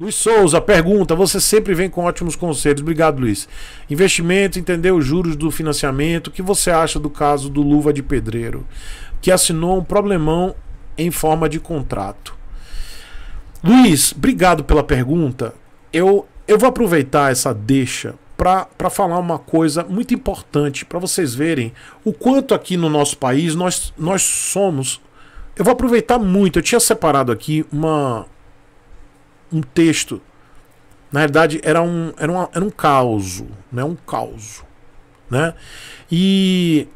Luiz Souza pergunta: você sempre vem com ótimos conselhos. Obrigado, Luiz. Investimento, entender os juros do financiamento. O que você acha do caso do Luva de Pedreiro, que assinou um problemão em forma de contrato? Luiz, obrigado pela pergunta. Eu, eu vou aproveitar essa deixa para falar uma coisa muito importante para vocês verem o quanto aqui no nosso país nós, nós somos. Eu vou aproveitar muito. Eu tinha separado aqui uma, um texto. Na verdade, era um, era um era um caos, né? Um caos, né? E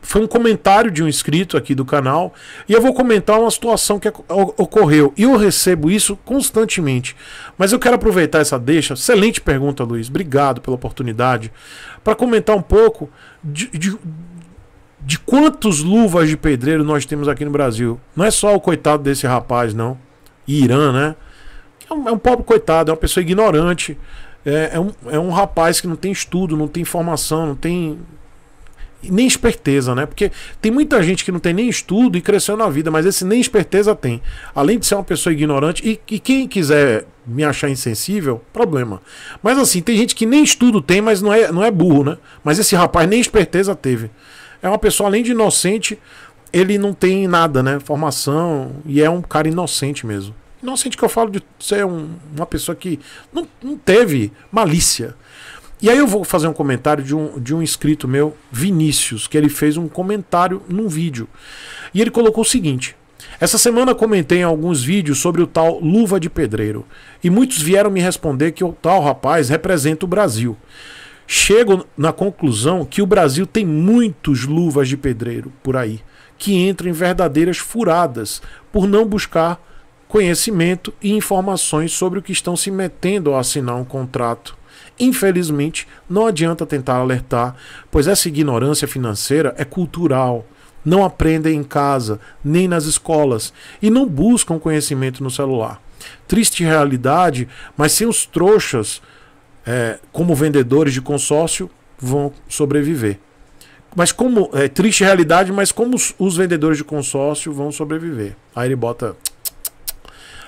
foi um comentário de um inscrito aqui do canal e eu vou comentar uma situação que ocorreu e eu recebo isso constantemente. Mas eu quero aproveitar essa deixa. Excelente pergunta, Luiz. Obrigado pela oportunidade para comentar um pouco de, de, de quantos luvas de pedreiro nós temos aqui no Brasil. Não é só o coitado desse rapaz, não. Irã, né? É um, é um pobre coitado, é uma pessoa ignorante. É, é, um, é um rapaz que não tem estudo, não tem formação, não tem nem esperteza, né? Porque tem muita gente que não tem nem estudo e cresceu na vida, mas esse nem esperteza tem. Além de ser uma pessoa ignorante, e, e quem quiser me achar insensível, problema. Mas assim, tem gente que nem estudo tem, mas não é, não é burro, né? Mas esse rapaz nem esperteza teve. É uma pessoa, além de inocente, ele não tem nada, né? Formação, e é um cara inocente mesmo não sente que eu falo de ser um, uma pessoa que não, não teve malícia. E aí eu vou fazer um comentário de um, de um inscrito meu, Vinícius, que ele fez um comentário num vídeo. E ele colocou o seguinte: essa semana comentei em alguns vídeos sobre o tal luva de pedreiro, e muitos vieram me responder que o tal rapaz representa o Brasil. Chego na conclusão que o Brasil tem muitos luvas de pedreiro por aí, que entram em verdadeiras furadas por não buscar conhecimento e informações sobre o que estão se metendo ao assinar um contrato. Infelizmente, não adianta tentar alertar, pois essa ignorância financeira é cultural. Não aprendem em casa, nem nas escolas, e não buscam conhecimento no celular. Triste realidade, mas sem os trouxas, é, como vendedores de consórcio, vão sobreviver. Mas como. É triste realidade, mas como os, os vendedores de consórcio vão sobreviver? Aí ele bota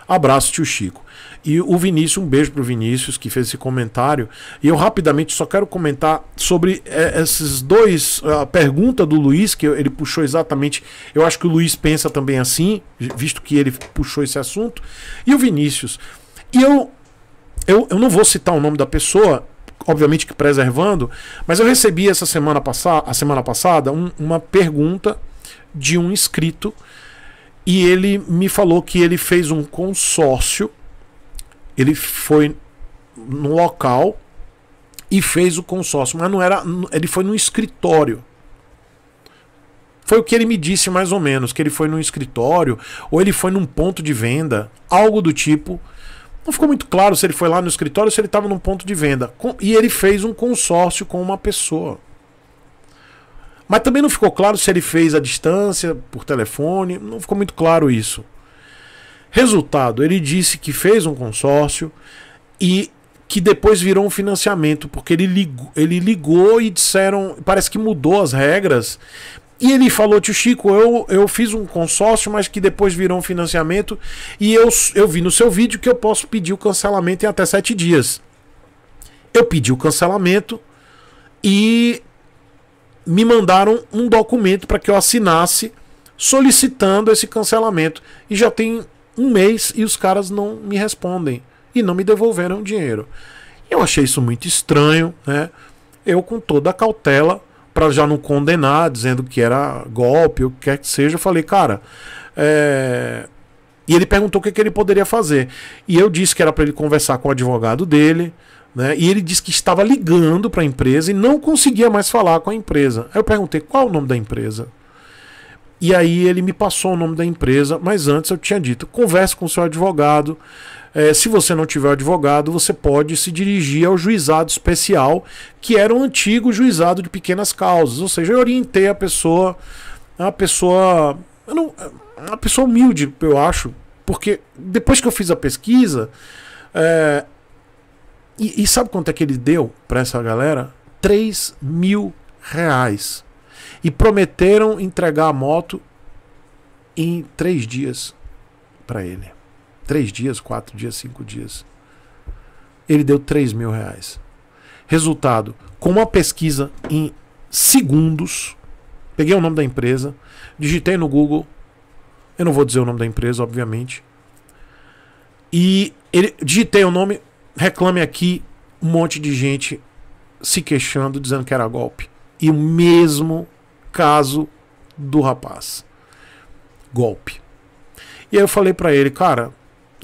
Abraço, tio Chico. E o Vinícius, um beijo pro Vinícius que fez esse comentário. E eu rapidamente só quero comentar sobre é, esses dois. A pergunta do Luiz, que ele puxou exatamente. Eu acho que o Luiz pensa também assim, visto que ele puxou esse assunto. E o Vinícius. E eu, eu, eu não vou citar o nome da pessoa, obviamente que preservando, mas eu recebi essa semana passada, a semana passada, um, uma pergunta de um inscrito e ele me falou que ele fez um consórcio, ele foi no local e fez o consórcio, mas não era, ele foi num escritório. Foi o que ele me disse mais ou menos, que ele foi num escritório ou ele foi num ponto de venda, algo do tipo. Não ficou muito claro se ele foi lá no escritório ou se ele estava num ponto de venda. E ele fez um consórcio com uma pessoa. Mas também não ficou claro se ele fez à distância, por telefone, não ficou muito claro isso. Resultado, ele disse que fez um consórcio e que depois virou um financiamento, porque ele ligou, ele ligou e disseram, parece que mudou as regras. E ele falou, tio Chico, eu, eu fiz um consórcio, mas que depois virou um financiamento. E eu, eu vi no seu vídeo que eu posso pedir o cancelamento em até sete dias. Eu pedi o cancelamento e me mandaram um documento para que eu assinasse solicitando esse cancelamento. E já tem um mês e os caras não me respondem e não me devolveram o dinheiro. Eu achei isso muito estranho, né? Eu, com toda a cautela, para já não condenar, dizendo que era golpe, o que quer que seja, eu falei, cara. É... E ele perguntou o que, que ele poderia fazer. E eu disse que era para ele conversar com o advogado dele, né? E ele disse que estava ligando para a empresa e não conseguia mais falar com a empresa. Aí eu perguntei qual o nome da empresa. E aí ele me passou o nome da empresa, mas antes eu tinha dito: converse com seu advogado. É, se você não tiver advogado, você pode se dirigir ao juizado especial, que era um antigo juizado de pequenas causas. Ou seja, eu orientei a pessoa, a pessoa, não, uma pessoa humilde, eu acho, porque depois que eu fiz a pesquisa, é, e, e sabe quanto é que ele deu para essa galera? 3 mil reais. E prometeram entregar a moto em três dias para ele. Três dias, quatro dias, cinco dias. Ele deu 3 mil reais. Resultado: com uma pesquisa em segundos, peguei o nome da empresa, digitei no Google, eu não vou dizer o nome da empresa, obviamente, e ele, digitei o nome, reclame aqui, um monte de gente se queixando, dizendo que era golpe. E o mesmo caso do rapaz. Golpe. E aí eu falei para ele, cara,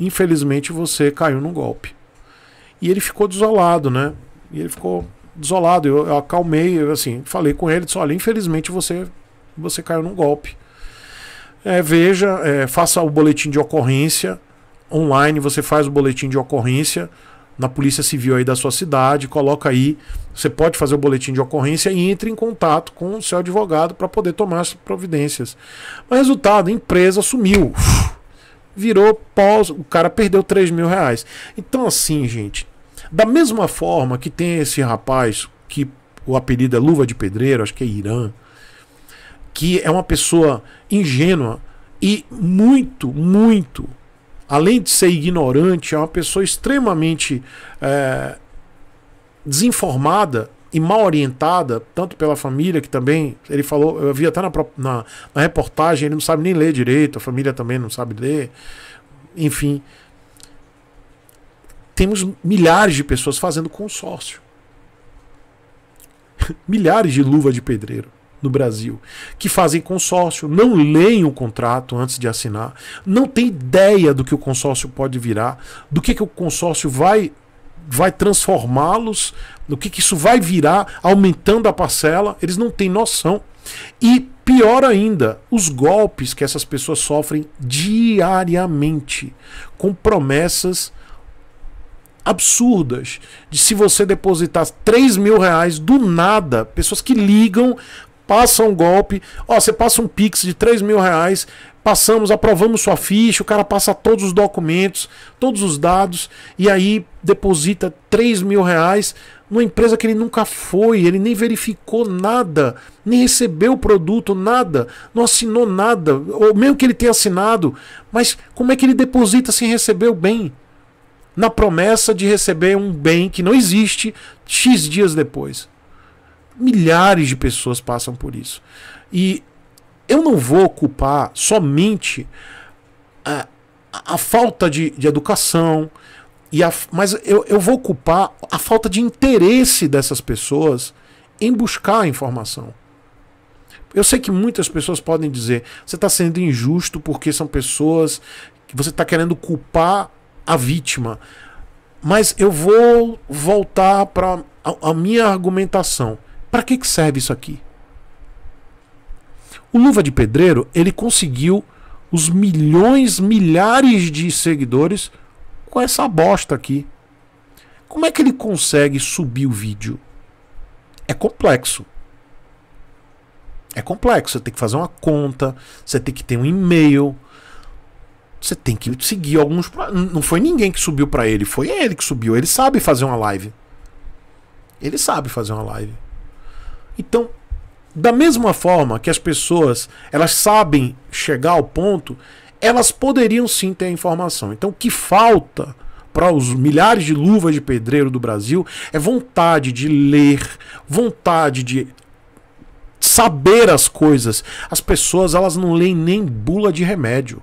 infelizmente você caiu num golpe. E ele ficou desolado, né? E ele ficou desolado. Eu, eu acalmei, eu, assim, falei com ele, disse, olha, infelizmente você, você caiu num golpe. É, veja, é, faça o boletim de ocorrência online, você faz o boletim de ocorrência, na Polícia Civil aí da sua cidade, coloca aí, você pode fazer o boletim de ocorrência e entre em contato com o seu advogado para poder tomar as providências. Mas resultado, a empresa sumiu. Virou pós, o cara perdeu 3 mil reais. Então, assim, gente, da mesma forma que tem esse rapaz que o apelido é Luva de Pedreiro, acho que é Irã, que é uma pessoa ingênua e muito, muito além de ser ignorante, é uma pessoa extremamente é, desinformada e mal orientada, tanto pela família, que também, ele falou, eu vi até na, na, na reportagem, ele não sabe nem ler direito, a família também não sabe ler, enfim. Temos milhares de pessoas fazendo consórcio. milhares de luva de pedreiro no Brasil, que fazem consórcio, não leem o contrato antes de assinar, não tem ideia do que o consórcio pode virar, do que, que o consórcio vai vai transformá-los, do que, que isso vai virar aumentando a parcela, eles não têm noção. E pior ainda, os golpes que essas pessoas sofrem diariamente com promessas absurdas de se você depositar 3 mil reais do nada, pessoas que ligam passa um golpe, ó, você passa um Pix de 3 mil reais, passamos, aprovamos sua ficha, o cara passa todos os documentos, todos os dados, e aí deposita 3 mil reais numa empresa que ele nunca foi, ele nem verificou nada, nem recebeu o produto, nada, não assinou nada, ou mesmo que ele tenha assinado, mas como é que ele deposita sem receber o bem? Na promessa de receber um bem que não existe X dias depois. Milhares de pessoas passam por isso. E eu não vou culpar somente a, a falta de, de educação, e a, mas eu, eu vou culpar a falta de interesse dessas pessoas em buscar a informação. Eu sei que muitas pessoas podem dizer: você está sendo injusto porque são pessoas que você está querendo culpar a vítima. Mas eu vou voltar para a, a minha argumentação. Para que, que serve isso aqui? O Luva de Pedreiro, ele conseguiu os milhões, milhares de seguidores com essa bosta aqui. Como é que ele consegue subir o vídeo? É complexo. É complexo. Você tem que fazer uma conta, você tem que ter um e-mail, você tem que seguir alguns. Não foi ninguém que subiu para ele, foi ele que subiu. Ele sabe fazer uma live. Ele sabe fazer uma live. Então, da mesma forma que as pessoas elas sabem chegar ao ponto, elas poderiam sim ter a informação. Então, o que falta para os milhares de luvas de pedreiro do Brasil é vontade de ler, vontade de saber as coisas. As pessoas elas não leem nem bula de remédio.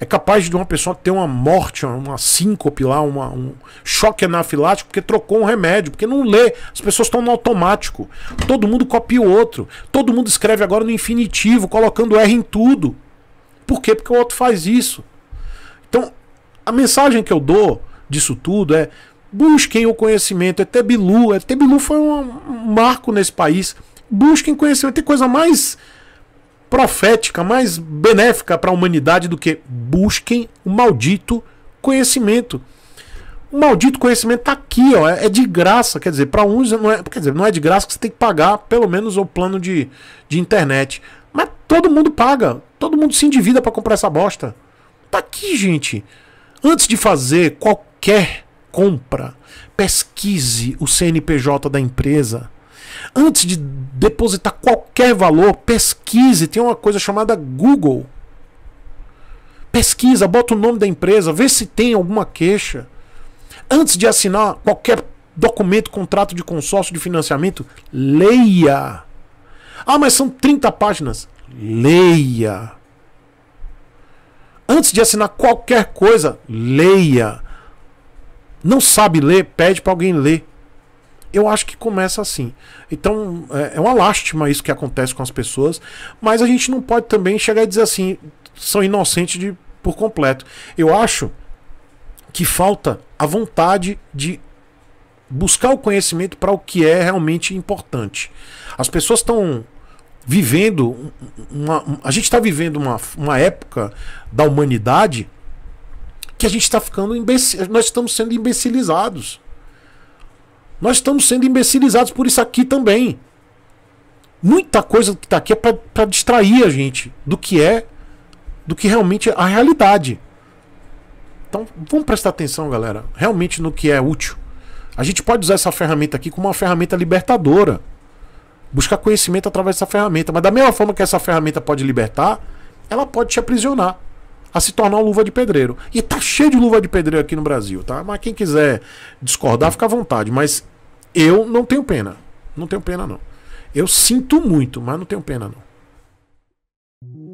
É capaz de uma pessoa ter uma morte, uma síncope lá, uma, um choque anafilático, porque trocou um remédio, porque não lê. As pessoas estão no automático. Todo mundo copia o outro. Todo mundo escreve agora no infinitivo, colocando R em tudo. Por quê? Porque o outro faz isso. Então, a mensagem que eu dou disso tudo é: busquem o conhecimento. É Tebilu. É Tebilu foi um, um marco nesse país. Busquem conhecimento. Tem coisa mais profética, mais benéfica para a humanidade do que busquem o maldito conhecimento. O maldito conhecimento está aqui, ó, é, é, de graça, quer dizer, para uns não é, quer dizer, não é de graça que você tem que pagar pelo menos o plano de, de internet. Mas todo mundo paga, todo mundo se endivida para comprar essa bosta. Tá aqui, gente. Antes de fazer qualquer compra, pesquise o CNPJ da empresa. Antes de depositar qualquer valor, pesquise. Tem uma coisa chamada Google. Pesquisa, bota o nome da empresa, vê se tem alguma queixa. Antes de assinar qualquer documento, contrato de consórcio de financiamento, leia. Ah, mas são 30 páginas. Leia. Antes de assinar qualquer coisa, leia. Não sabe ler, pede para alguém ler eu acho que começa assim. Então, é, é uma lástima isso que acontece com as pessoas, mas a gente não pode também chegar e dizer assim, são inocentes de, por completo. Eu acho que falta a vontade de buscar o conhecimento para o que é realmente importante. As pessoas estão vivendo uma, a gente está vivendo uma, uma época da humanidade que a gente está ficando imbecil, nós estamos sendo imbecilizados. Nós estamos sendo imbecilizados por isso aqui também. Muita coisa que está aqui é para distrair a gente do que é, do que realmente é a realidade. Então vamos prestar atenção, galera, realmente no que é útil. A gente pode usar essa ferramenta aqui como uma ferramenta libertadora. Buscar conhecimento através dessa ferramenta. Mas da mesma forma que essa ferramenta pode libertar, ela pode te aprisionar a se tornar luva de pedreiro. E tá cheio de luva de pedreiro aqui no Brasil, tá? Mas quem quiser discordar, fica à vontade. Mas eu não tenho pena. Não tenho pena, não. Eu sinto muito, mas não tenho pena, não.